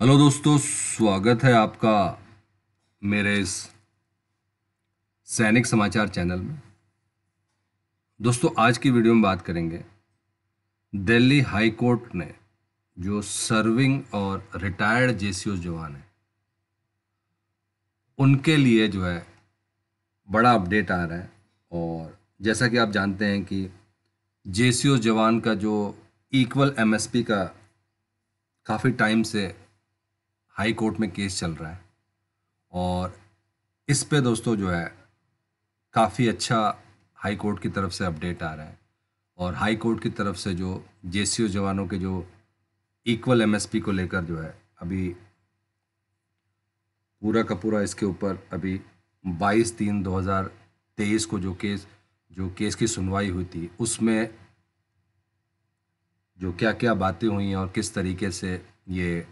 hello दोस्तों स्वागत है आपका मेरे इस सैनिक समाचार चैनल में दोस्तों आज की वीडियो में बात करेंगे दिल्ली हाई कोर्ट ने जो सर्विंग और रिटायर्ड जे जवान हैं उनके लिए जो है बड़ा अपडेट आ रहा है और जैसा कि आप जानते हैं कि जे जवान का जो इक्वल एमएसपी का काफ़ी टाइम से हाई कोर्ट में केस चल रहा है और इस पे दोस्तों जो है काफ़ी अच्छा हाई कोर्ट की तरफ से अपडेट आ रहा है और हाई कोर्ट की तरफ से जो जे जवानों के जो इक्वल एमएसपी को लेकर जो है अभी पूरा का पूरा इसके ऊपर अभी 22 तीन 2023 को जो केस जो केस की सुनवाई हुई थी उसमें जो क्या क्या बातें हुई हैं और किस तरीके से ये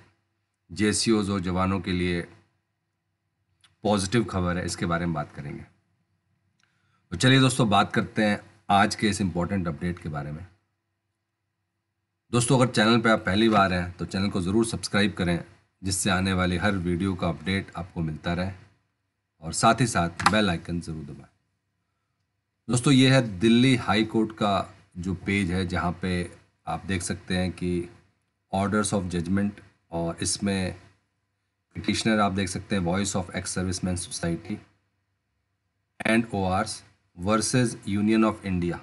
जे और जवानों के लिए पॉजिटिव खबर है इसके बारे में बात करेंगे तो चलिए दोस्तों बात करते हैं आज के इस इम्पोर्टेंट अपडेट के बारे में दोस्तों अगर चैनल पर आप पहली बार हैं तो चैनल को ज़रूर सब्सक्राइब करें जिससे आने वाली हर वीडियो का अपडेट आपको मिलता रहे और साथ ही साथ बेल आइकन ज़रूर दबाएं दोस्तों ये है दिल्ली हाई कोर्ट का जो पेज है जहाँ पे आप देख सकते हैं कि ऑर्डर्स ऑफ जजमेंट और इसमें पिटिशनर आप देख सकते हैं voice of ex service man society and O Ors versus Union of India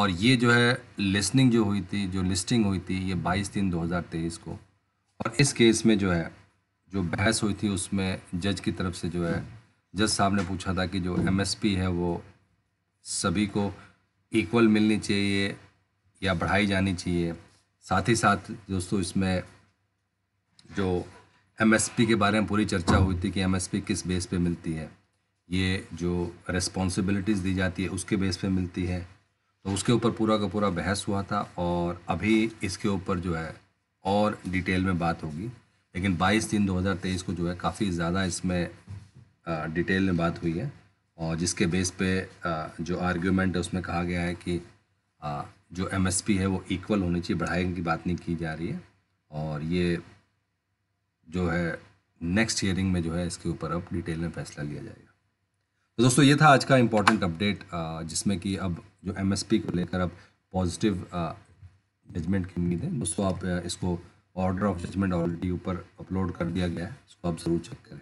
और ये जो है लिसनिंग जो हुई थी जो लिस्टिंग हुई थी ये 22 तीन 2023 को और इस केस में जो है जो बहस हुई थी उसमें जज की तरफ से जो है जज साहब ने पूछा था कि जो एमएसपी है वो सभी को इक्वल मिलनी चाहिए या बढ़ाई जानी चाहिए साथ ही साथ दोस्तों इसमें जो एमएसपी के बारे में पूरी चर्चा हुई थी कि एमएसपी किस बेस पे मिलती है ये जो रिस्पॉन्सिबिलिटीज़ दी जाती है उसके बेस पे मिलती है तो उसके ऊपर पूरा का पूरा बहस हुआ था और अभी इसके ऊपर जो है और डिटेल में बात होगी लेकिन 22 तीन 2023 को जो है काफ़ी ज़्यादा इसमें डिटेल में बात हुई है और जिसके बेस पे जो आर्ग्यूमेंट है उसमें कहा गया है कि जो एमएसपी है वो इक्वल होनी चाहिए बढ़ाई की बात नहीं की जा रही है और ये जो है नेक्स्ट हियरिंग में जो है इसके ऊपर अब डिटेल में फैसला लिया जाएगा तो दोस्तों ये था आज का इम्पोर्टेंट अपडेट जिसमें कि अब जो एम को लेकर अब पॉजिटिव जजमेंट की उम्मीद है दोस्तों आप इसको order of judgement already upload अपलोड कर दिया गया है इसको आप ज़रूर चेक करें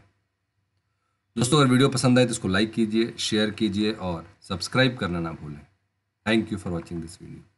दोस्तों अगर वीडियो पसंद आए तो इसको लाइक कीजिए शेयर कीजिए और सब्सक्राइब करना ना भूलें thank you for watching this video